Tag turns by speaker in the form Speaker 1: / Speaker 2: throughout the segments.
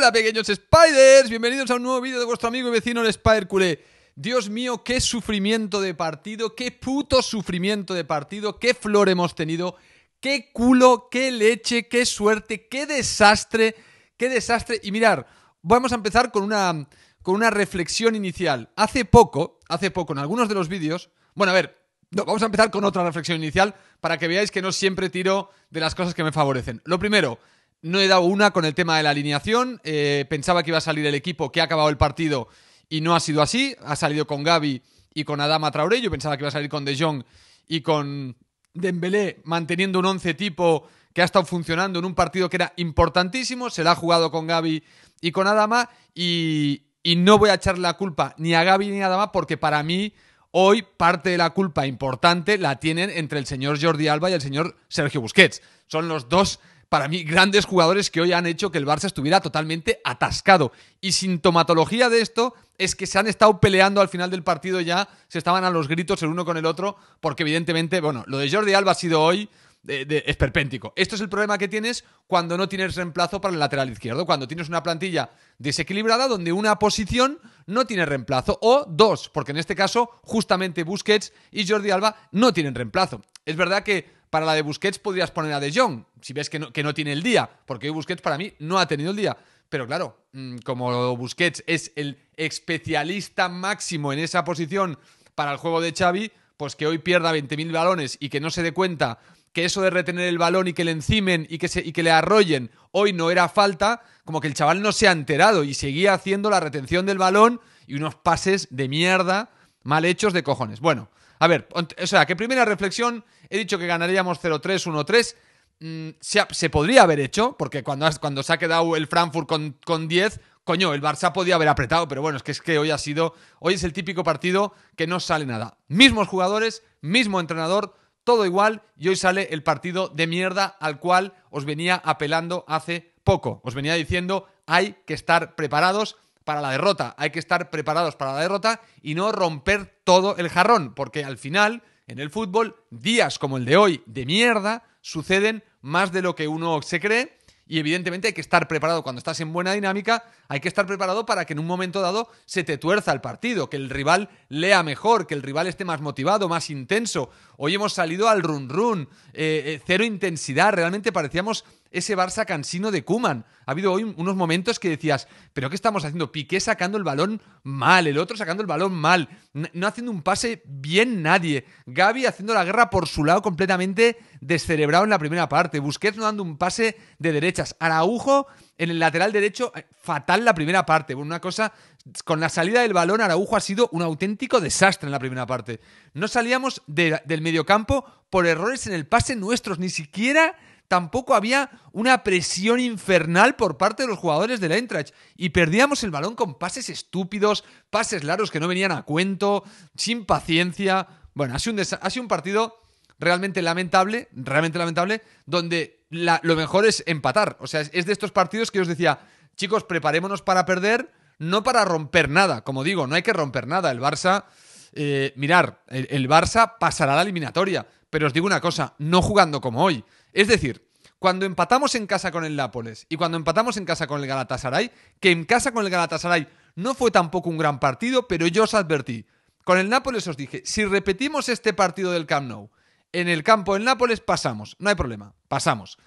Speaker 1: Hola pequeños spiders, bienvenidos a un nuevo vídeo de vuestro amigo y vecino el Spider Dios mío, qué sufrimiento de partido, qué puto sufrimiento de partido, qué flor hemos tenido, qué culo, qué leche, qué suerte, qué desastre, qué desastre. Y mirar, vamos a empezar con una, con una reflexión inicial. Hace poco, hace poco, en algunos de los vídeos, bueno, a ver, vamos a empezar con otra reflexión inicial para que veáis que no siempre tiro de las cosas que me favorecen. Lo primero, no he dado una con el tema de la alineación. Eh, pensaba que iba a salir el equipo que ha acabado el partido y no ha sido así. Ha salido con Gaby y con Adama Traoré. Yo pensaba que iba a salir con De Jong y con Dembélé manteniendo un once tipo que ha estado funcionando en un partido que era importantísimo. Se la ha jugado con Gaby y con Adama y, no voy a echar la culpa ni a Gaby ni a Adama porque para mí hoy parte de la culpa importante la tienen entre el señor Jordi Alba y el señor Sergio Busquets. Son los dos para mí grandes jugadores que hoy han hecho que el Barça estuviera totalmente atascado. Y sintomatología de esto es que se han estado peleando al final del partido ya, se estaban a los gritos el uno con el otro, porque evidentemente, bueno, lo de Jordi Alba ha sido hoy de, es Esto es el problema que tienes cuando no tienes reemplazo para el lateral izquierdo, cuando tienes una plantilla desequilibrada donde una posición no tiene reemplazo, o dos, porque en este caso justamente Busquets y Jordi Alba no tienen reemplazo. Es verdad que para la de Busquets podrías poner a De Jong, si ves que no, tiene el día, porque Busquets para mí no ha tenido el día. Pero claro, mm, como Busquets es el especialista máximo en esa posición para el juego de Xavi, pues que hoy pierda 20.000 balones y que no se dé cuenta que eso de retener el balón y que le encimen y que, se, y que le arrollen hoy no era falta, como que el chaval no se ha enterado y seguía haciendo la retención del balón y unos pases de mierda mal hechos de cojones. Bueno, a ver, o sea, que primera reflexión, he dicho que ganaríamos 0-3, 1-3. Mm, se, podría haber hecho, porque cuando, cuando se ha quedado el Frankfurt con, con 10, coño, el Barça podía haber apretado, pero bueno, es que es que hoy ha sido, hoy es el típico partido que no sale nada. Mismos jugadores, mismo entrenador, todo igual, y hoy sale el partido de mierda al cual os venía apelando hace poco. Os venía diciendo, hay que estar preparados para la derrota. Hay que estar preparados para la derrota y no romper todo el jarrón, porque al final, en el fútbol, días como el de hoy, de mierda, suceden más de lo que uno se cree. Y evidentemente hay que estar preparado cuando estás en buena dinámica, hay que estar preparado para que en un momento dado se te tuerza el partido, que el rival lea mejor, que el rival esté más motivado, más intenso. Hoy hemos salido al run run, eh, eh, cero intensidad, realmente parecíamos ese Barça cansino de Kuman. Ha habido hoy unos momentos que decías, ¿pero qué estamos haciendo? Piqué sacando el balón mal, el otro sacando el balón mal, no haciendo un pase bien nadie. Gaby haciendo la guerra por su lado completamente descerebrado en la primera parte. Busquets no dando un pase de derechas. Araujo en el lateral derecho, eh, fatal la primera parte. Bueno, una cosa, con la salida del balón, Araujo ha sido un auténtico desastre en la primera parte. No salíamos del mediocampo por errores en el pase nuestros, ni siquiera tampoco había una presión infernal por parte de los jugadores del Eintracht. Y perdíamos el balón con pases estúpidos, pases largos que no venían a cuento, sin paciencia. Bueno, ha sido un, un partido realmente lamentable, realmente lamentable, donde lo mejor es empatar. O sea, es de estos partidos que os decía, chicos, preparémonos para perder, no para romper nada. Como digo, no hay que romper nada. El Barça, eh, mirar, el, el Barça pasará a la eliminatoria. Pero os digo una cosa, no jugando como hoy. Es decir, cuando empatamos en casa con el Nápoles y cuando empatamos en casa con el Galatasaray, que en casa con el Galatasaray no fue tampoco un gran partido, pero yo os advertí. Con el Nápoles os dije, si repetimos este partido del Camp Nou en el campo del Nápoles, pasamos, no hay problema, pasamos.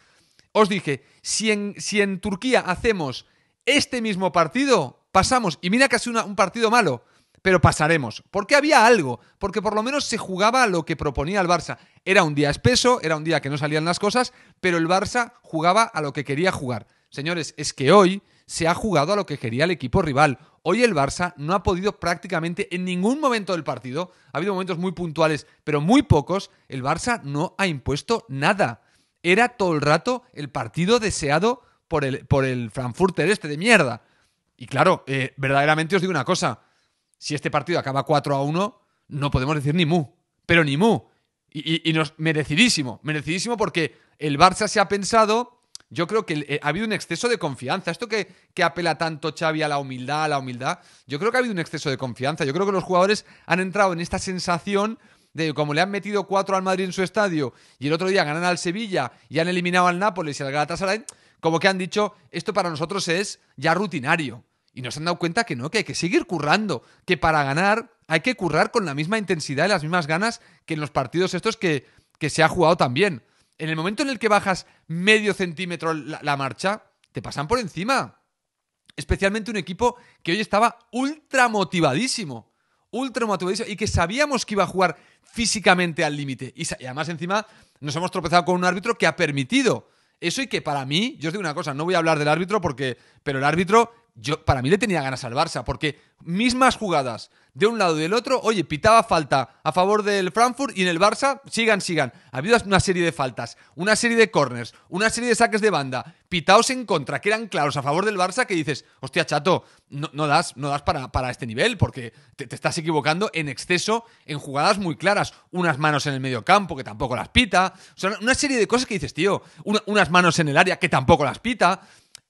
Speaker 1: Os dije, si en, si en Turquía hacemos este mismo partido, pasamos. Y mira que ha un partido malo, pero pasaremos. Porque había algo, porque por lo menos se jugaba lo que proponía el Barça. Era un día espeso, era un día que no salían las cosas, pero el Barça jugaba a lo que quería jugar. Señores, es que hoy se ha jugado a lo que quería el equipo rival. Hoy el Barça no ha podido prácticamente en ningún momento del partido, ha habido momentos muy puntuales, pero muy pocos, el Barça no ha impuesto nada. Era todo el rato el partido deseado por el, por el Frankfurter este de mierda. Y claro, eh, verdaderamente os digo una cosa, si este partido acaba 4 a 1, no podemos decir ni mu, pero ni mu. Y, nos, merecidísimo, merecidísimo porque el Barça se ha pensado yo creo que eh, ha habido un exceso de confianza. Esto que, que, apela tanto Xavi a la humildad, a la humildad, yo creo que ha habido un exceso de confianza. Yo creo que los jugadores han entrado en esta sensación de como le han metido cuatro al Madrid en su estadio y el otro día ganan al Sevilla y han eliminado al Nápoles y al Galatasaray, como que han dicho, esto para nosotros es ya rutinario. Y nos han dado cuenta que no, que hay que seguir currando, que para ganar hay que currar con la misma intensidad y las mismas ganas que en los partidos estos que, se ha jugado también. En el momento en el que bajas medio centímetro la, marcha, te pasan por encima. Especialmente un equipo que hoy estaba ultra motivadísimo ultra motivadísimo y que sabíamos que iba a jugar físicamente al límite. Y, además, encima, nos hemos tropezado con un árbitro que ha permitido eso y que para mí, yo os digo una cosa, no voy a hablar del árbitro porque, pero el árbitro yo, para mí le tenía ganas al Barça, porque mismas jugadas de un lado y del otro, oye, pitaba falta a favor del Frankfurt y en el Barça, sigan, sigan. Ha habido una serie de faltas, una serie de corners, una serie de saques de banda, pitaos en contra, que eran claros a favor del Barça, que dices, hostia, chato, no, das, no das para, para este nivel, porque te, estás equivocando en exceso en jugadas muy claras. Unas manos en el medio campo, que tampoco las pita. O sea, una serie de cosas que dices, tío, unas manos en el área, que tampoco las pita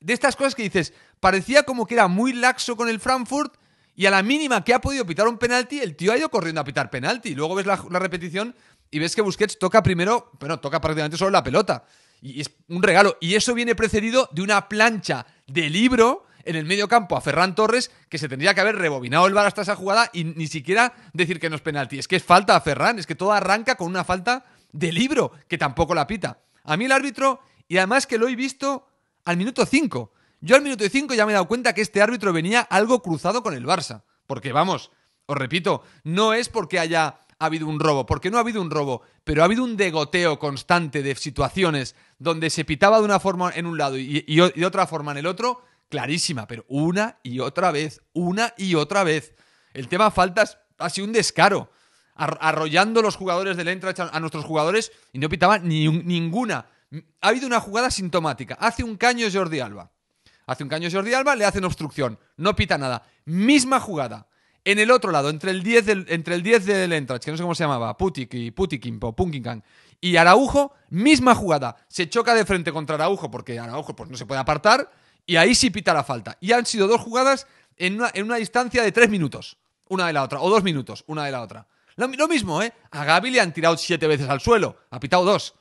Speaker 1: de estas cosas que dices, parecía como que era muy laxo con el Frankfurt y a la mínima que ha podido pitar un penalti, el tío ha ido corriendo a pitar penalti. Luego ves la, repetición y ves que Busquets toca primero, bueno, toca prácticamente solo la pelota. Y es un regalo. Y eso viene precedido de una plancha de libro en el medio campo a Ferran Torres, que se tendría que haber rebobinado el bar hasta esa jugada y ni siquiera decir que no es penalti. Es que es falta a Ferran, es que todo arranca con una falta de libro, que tampoco la pita. A mí el árbitro, y además que lo he visto al minuto 5. Yo al minuto 5 ya me he dado cuenta que este árbitro venía algo cruzado con el Barça. Porque vamos, os repito, no es porque haya habido un robo, porque no ha habido un robo, pero ha habido un degoteo constante de situaciones donde se pitaba de una forma en un lado y, de otra forma en el otro, clarísima, pero una y otra vez, una y otra vez. El tema falta ha sido un descaro, arrollando los jugadores del entrada a nuestros jugadores y no pitaba ni, ninguna. Ha habido una jugada sintomática. Hace un caño Jordi Alba. Hace un caño Jordi Alba, le hacen obstrucción. No pita nada. Misma jugada. En el otro lado, entre el 10 del, entre el 10 del Entrach, que no sé cómo se llamaba, Putik y Putikimpo, Punkinkan, y Araujo, misma jugada. Se choca de frente contra Araujo porque Araujo pues, no se puede apartar y ahí sí pita la falta. Y han sido dos jugadas en una, en una distancia de tres minutos, una de la otra, o dos minutos, una de la otra. Lo, lo mismo, ¿eh? A Gaby le han tirado siete veces al suelo, ha pitado dos.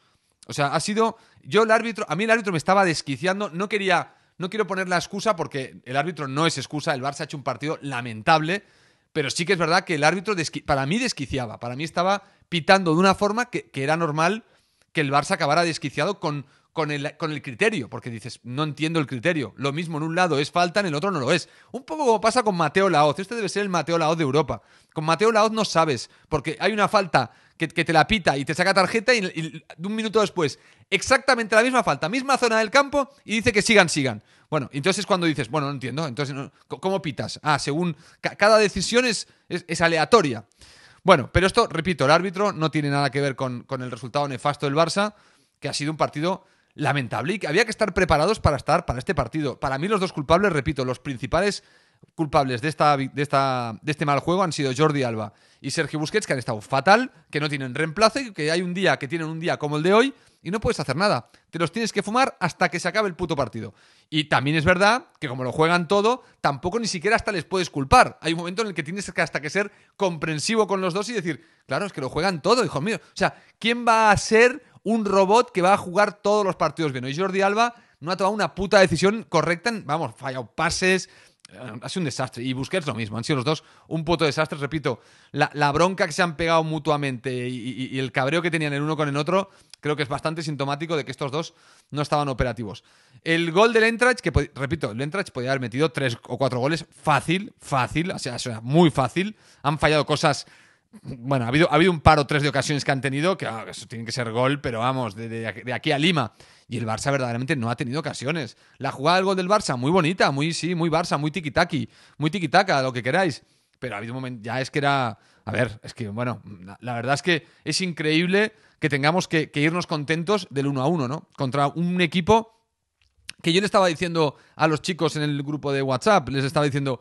Speaker 1: O sea, ha sido. Yo, el árbitro. A mí el árbitro me estaba desquiciando. No quería. No quiero poner la excusa porque el árbitro no es excusa. El Barça ha hecho un partido lamentable. Pero sí que es verdad que el árbitro para mí desquiciaba. Para mí estaba pitando de una forma que, era normal que el Barça acabara desquiciado con, con el, con el, criterio, porque dices, no entiendo el criterio. Lo mismo en un lado es falta, en el otro no lo es. Un poco como pasa con Mateo Laoz. Este debe ser el Mateo Laoz de Europa. Con Mateo Laoz no sabes, porque hay una falta que, te la pita y te saca tarjeta y, un minuto después, exactamente la misma falta, misma zona del campo y dice que sigan, sigan. Bueno, entonces cuando dices, bueno, no entiendo, entonces, ¿cómo pitas? Ah, según cada decisión es, es, aleatoria. Bueno, pero esto, repito, el árbitro no tiene nada que ver con, el resultado nefasto del Barça, que ha sido un partido lamentable y que había que estar preparados para estar para este partido. Para mí los dos culpables, repito, los principales culpables de, esta, de, esta, de este mal juego han sido Jordi Alba y Sergio Busquets que han estado fatal, que no tienen reemplazo y que hay un día que tienen un día como el de hoy y no puedes hacer nada. Te los tienes que fumar hasta que se acabe el puto partido. Y también es verdad que como lo juegan todo, tampoco ni siquiera hasta les puedes culpar. Hay un momento en el que tienes que hasta que ser comprensivo con los dos y decir, claro, es que lo juegan todo, hijo mío. O sea, ¿quién va a ser un robot que va a jugar todos los partidos bien? Y Jordi Alba no ha tomado una puta decisión correcta. En, vamos, fallado pases, eh, ha sido un desastre. Y Busquets lo mismo. Han sido los dos un puto desastre. Repito, la, bronca que se han pegado mutuamente y, el cabreo que tenían el uno con el otro, creo que es bastante sintomático de que estos dos no estaban operativos. El gol del Entrach, que repito, el Entrach podía haber metido tres o cuatro goles fácil, fácil, o sea, muy fácil. Han fallado cosas bueno, ha habido, ha habido un par o tres de ocasiones que han tenido, que ah, eso tiene que ser gol, pero vamos, de, de, aquí a Lima. Y el Barça verdaderamente no ha tenido ocasiones. La jugada del gol del Barça, muy bonita, muy sí, muy Barça, muy tikitaki muy tikitaka lo que queráis. Pero ha habido un momento, ya es que era, a ver, es que bueno, la verdad es que es increíble que tengamos que, irnos contentos del 1 a 1, ¿no? Contra un equipo que yo le estaba diciendo a los chicos en el grupo de WhatsApp, les estaba diciendo,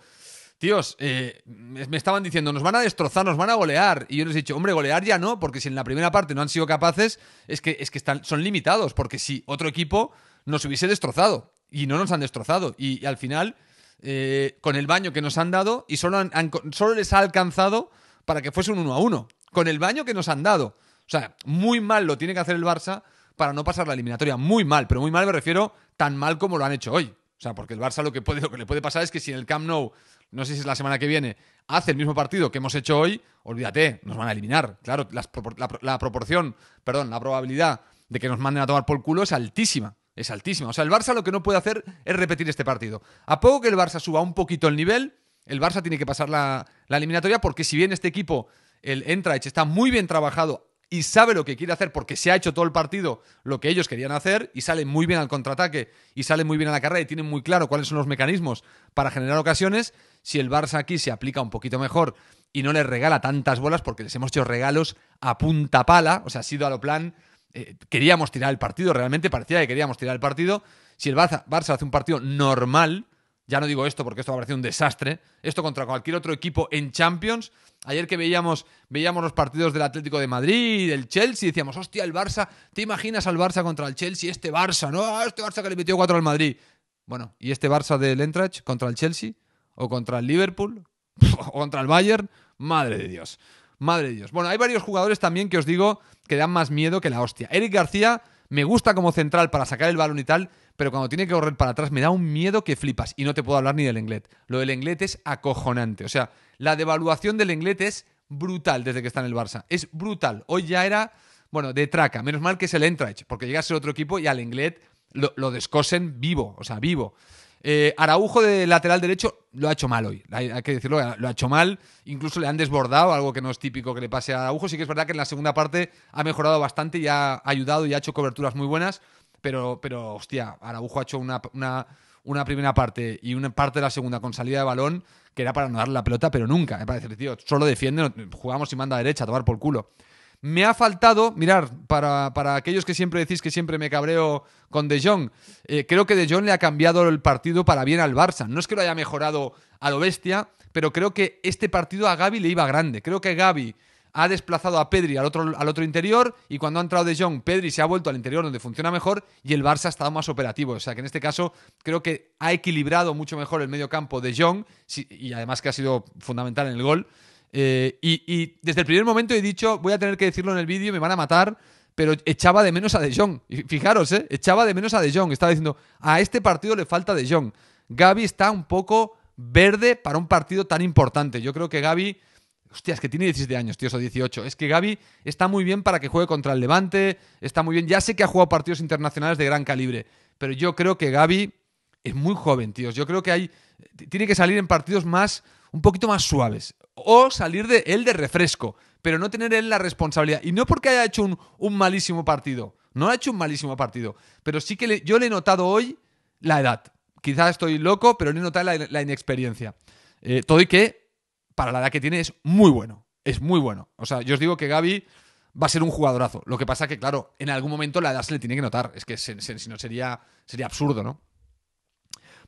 Speaker 1: tíos, eh, me estaban diciendo, nos van a destrozar, nos van a golear. Y yo les he dicho, hombre, golear ya no, porque si en la primera parte no han sido capaces, es que, es que están, son limitados, porque si otro equipo nos hubiese destrozado y no nos han destrozado. Y, al final, eh, con el baño que nos han dado, y solo, han, solo les ha alcanzado para que fuese un 1 a 1, con el baño que nos han dado. O sea, muy mal lo tiene que hacer el Barça para no pasar la eliminatoria. Muy mal, pero muy mal me refiero tan mal como lo han hecho hoy. O sea, porque el Barça lo que, puede, lo que le puede pasar es que si en el Camp Nou no sé si es la semana que viene, hace el mismo partido que hemos hecho hoy, olvídate, nos van a eliminar. Claro, la, proporción, perdón, la probabilidad de que nos manden a tomar por culo es altísima. Es altísima. O sea, el Barça lo que no puede hacer es repetir este partido. A poco que el Barça suba un poquito el nivel, el Barça tiene que pasar la, eliminatoria porque si bien este equipo, el Entraich, está muy bien trabajado y sabe lo que quiere hacer porque se ha hecho todo el partido lo que ellos querían hacer y sale muy bien al contraataque y sale muy bien a la carrera y tienen muy claro cuáles son los mecanismos para generar ocasiones. Si el Barça aquí se aplica un poquito mejor y no les regala tantas bolas porque les hemos hecho regalos a punta pala, o sea, ha sido a lo plan, eh, queríamos tirar el partido, realmente parecía que queríamos tirar el partido. Si el Barça hace un partido normal, ya no digo esto porque esto va a parece un desastre, esto contra cualquier otro equipo en Champions. Ayer que veíamos, veíamos los partidos del Atlético de Madrid, del Chelsea, decíamos, hostia, el Barça, ¿te imaginas al Barça contra el Chelsea? Este Barça, ¿no? Ah, este Barça que le metió cuatro al Madrid. Bueno, ¿y este Barça del Entrach contra el Chelsea? ¿O contra el Liverpool? ¿O contra el Bayern? Madre de Dios. Madre de Dios. Bueno, hay varios jugadores también que os digo que dan más miedo que la hostia. Eric García me gusta como central para sacar el balón y tal, pero cuando tiene que correr para atrás me da un miedo que flipas y no te puedo hablar ni del Englet. Lo del Englet es acojonante. O sea, la devaluación del Englet es brutal desde que está en el Barça. Es brutal. Hoy ya era, bueno, de traca. Menos mal que es el Entrage, porque llega a otro equipo y al Englet lo, lo descosen vivo, o sea, vivo. Eh, Araujo de lateral derecho lo ha hecho mal hoy, hay que decirlo, lo ha hecho mal, incluso le han desbordado, algo que no es típico que le pase a Araujo, sí que es verdad que en la segunda parte ha mejorado bastante y ha ayudado y ha hecho coberturas muy buenas, pero, pero hostia, Araujo ha hecho una, una, primera parte y una parte de la segunda con salida de balón que era para no darle la pelota, pero nunca, me parece, tío, solo defiende, jugamos y manda derecha, a tomar por culo. Me ha faltado, mirar, para, aquellos que siempre decís que siempre me cabreo con De Jong, eh, creo que De Jong le ha cambiado el partido para bien al Barça. No es que lo haya mejorado a lo bestia, pero creo que este partido a Gaby le iba grande. Creo que Gaby ha desplazado a Pedri al otro, al otro interior y cuando ha entrado De Jong, Pedri se ha vuelto al interior donde funciona mejor y el Barça ha estado más operativo. O sea que en este caso creo que ha equilibrado mucho mejor el medio campo De Jong y además que ha sido fundamental en el gol. Eh, y, desde el primer momento he dicho, voy a tener que decirlo en el vídeo, me van a matar, pero echaba de menos a De Jong. fijaros, eh, echaba de menos a De Jong. Estaba diciendo, a este partido le falta De Jong. Gaby está un poco verde para un partido tan importante. Yo creo que Gaby... Hostia, es que tiene 17 años, tío, o 18. Es que Gaby está muy bien para que juegue contra el Levante, está muy bien. Ya sé que ha jugado partidos internacionales de gran calibre, pero yo creo que Gaby es muy joven, tíos. Yo creo que hay. Tiene que salir en partidos más un poquito más suaves. O salir de él de refresco, pero no tener él la responsabilidad. Y no porque haya hecho un, malísimo partido. No ha hecho un malísimo partido. Pero sí que yo le he notado hoy la edad. Quizás estoy loco, pero le he notado la, inexperiencia. Eh, todo y que, para la edad que tiene, es muy bueno. Es muy bueno. O sea, yo os digo que Gaby va a ser un jugadorazo. Lo que pasa que, claro, en algún momento la edad se le tiene que notar. Es que si no sería, sería absurdo, ¿no?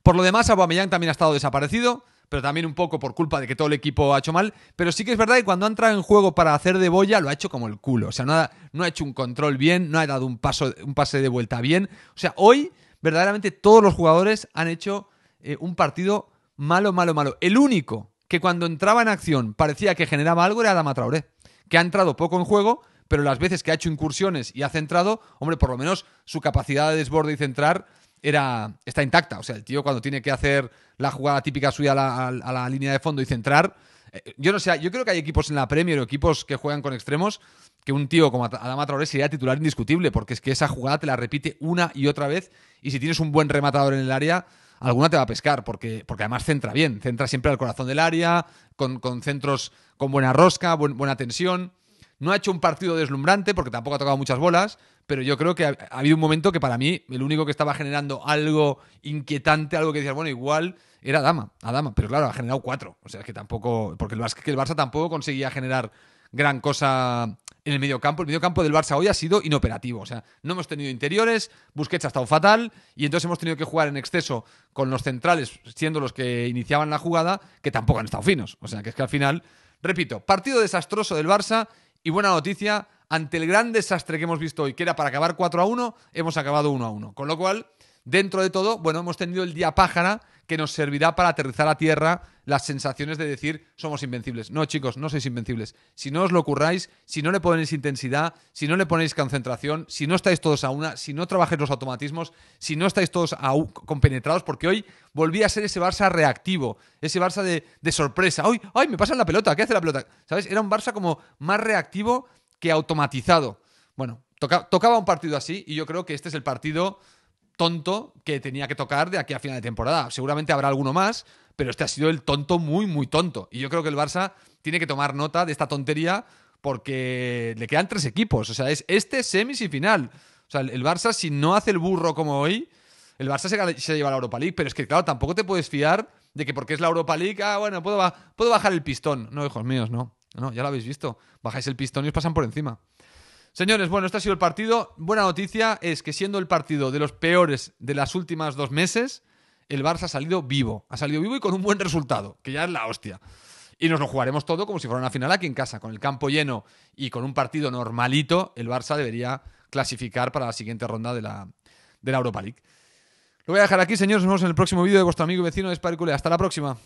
Speaker 1: Por lo demás, Aubameyang también ha estado desaparecido pero también un poco por culpa de que todo el equipo ha hecho mal. Pero sí que es verdad que cuando ha entrado en juego para hacer de boya, lo ha hecho como el culo. O sea, no ha, no ha hecho un control bien, no ha dado un, paso, un pase de vuelta bien. O sea, hoy, verdaderamente, todos los jugadores han hecho eh, un partido malo, malo, malo. El único que cuando entraba en acción parecía que generaba algo era Adama Traoré, que ha entrado poco en juego, pero las veces que ha hecho incursiones y ha centrado, hombre, por lo menos su capacidad de desborde y centrar era, está intacta. O sea, el tío cuando tiene que hacer la jugada típica suya a la, línea de fondo y centrar, eh, yo no sé, yo creo que hay equipos en la Premier equipos que juegan con extremos que un tío como Adama Traoré sería titular indiscutible, porque es que esa jugada te la repite una y otra vez y si tienes un buen rematador en el área, alguna te va a pescar, porque, porque además centra bien, centra siempre al corazón del área, con, con centros con buena rosca, buena tensión. No ha hecho un partido deslumbrante porque tampoco ha tocado muchas bolas, pero yo creo que ha, habido un momento que para mí el único que estaba generando algo inquietante, algo que decía bueno, igual era Dama, dama pero claro, ha generado cuatro. O sea, es que tampoco, porque el Barça, el Barça tampoco conseguía generar gran cosa en el campo. El medio campo del Barça hoy ha sido inoperativo. O sea, no hemos tenido interiores, Busquets ha estado fatal y entonces hemos tenido que jugar en exceso con los centrales, siendo los que iniciaban la jugada, que tampoco han estado finos. O sea, que es que al final, repito, partido desastroso del Barça y buena noticia, ante el gran desastre que hemos visto hoy, que era para acabar 4 a 1, hemos acabado 1 a 1. Con lo cual, dentro de todo, bueno, hemos tenido el día pájara que nos servirá para aterrizar a tierra las sensaciones de decir somos invencibles. No, chicos, no sois invencibles. Si no os lo curráis, si no le ponéis intensidad, si no le ponéis concentración, si no estáis todos a una, si no trabajáis los automatismos, si no estáis todos compenetrados, porque hoy volví a ser ese Barça reactivo, ese Barça de, sorpresa. ¡Ay, ¡Ay, me pasa la pelota! ¿Qué hace la pelota? ¿Sabes? Era un Barça como más reactivo que automatizado. Bueno, tocaba un partido así y yo creo que este es el partido tonto que tenía que tocar de aquí a final de temporada. Seguramente habrá alguno más, pero este ha sido el tonto muy, muy tonto. Y yo creo que el Barça tiene que tomar nota de esta tontería porque le quedan tres equipos. O sea, es este semis y final. O sea, el Barça, si no hace el burro como hoy, el Barça se lleva a la Europa League. Pero es que, claro, tampoco te puedes fiar de que porque es la Europa League, ah, bueno, puedo, puedo bajar el pistón. No, hijos míos, no. No, ya lo habéis visto. Bajáis el pistón y os pasan por encima. Señores, bueno, este ha sido el partido. Buena noticia es que siendo el partido de los peores de las últimas dos meses, el Barça ha salido vivo. Ha salido vivo y con un buen resultado, que ya es la hostia. Y nos lo jugaremos todo como si fuera una final aquí en casa, con el campo lleno y con un partido normalito, el Barça debería clasificar para la siguiente ronda de la, de la Europa League. Lo voy a dejar aquí, señores. Nos vemos en el próximo vídeo de vuestro amigo vecino de Hasta la próxima.